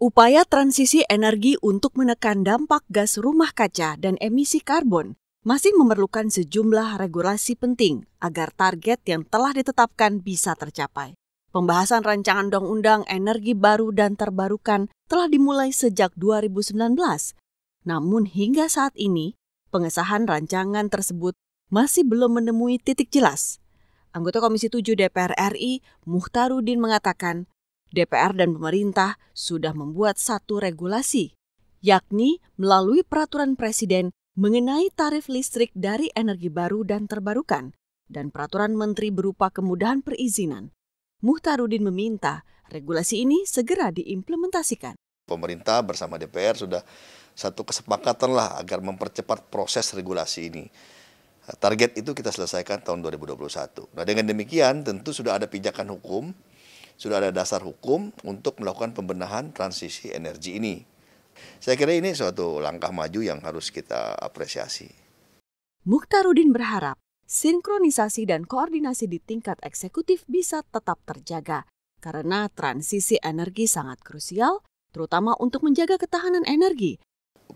Upaya transisi energi untuk menekan dampak gas rumah kaca dan emisi karbon masih memerlukan sejumlah regulasi penting agar target yang telah ditetapkan bisa tercapai. Pembahasan rancangan undang-undang energi baru dan terbarukan telah dimulai sejak 2019. Namun hingga saat ini, pengesahan rancangan tersebut masih belum menemui titik jelas Anggota Komisi 7 DPR RI, Muhtarudin mengatakan, DPR dan pemerintah sudah membuat satu regulasi, yakni melalui peraturan presiden mengenai tarif listrik dari energi baru dan terbarukan, dan peraturan menteri berupa kemudahan perizinan. Muhtarudin meminta regulasi ini segera diimplementasikan. Pemerintah bersama DPR sudah satu kesepakatan lah agar mempercepat proses regulasi ini. Target itu kita selesaikan tahun 2021. Nah, dengan demikian tentu sudah ada pijakan hukum, sudah ada dasar hukum untuk melakukan pembenahan transisi energi ini. Saya kira ini suatu langkah maju yang harus kita apresiasi. Mukhtarudin berharap sinkronisasi dan koordinasi di tingkat eksekutif bisa tetap terjaga karena transisi energi sangat krusial terutama untuk menjaga ketahanan energi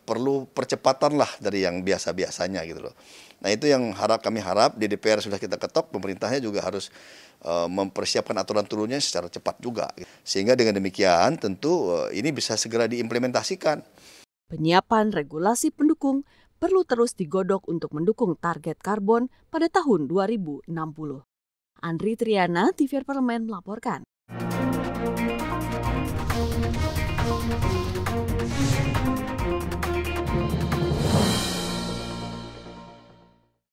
perlu percepatan lah dari yang biasa-biasanya gitu loh. Nah itu yang harap kami harap di DPR sudah kita ketok, pemerintahnya juga harus e, mempersiapkan aturan turunnya secara cepat juga. Sehingga dengan demikian tentu e, ini bisa segera diimplementasikan. Penyiapan regulasi pendukung perlu terus digodok untuk mendukung target karbon pada tahun 2060. Andri Triana, TVR Parlemen melaporkan.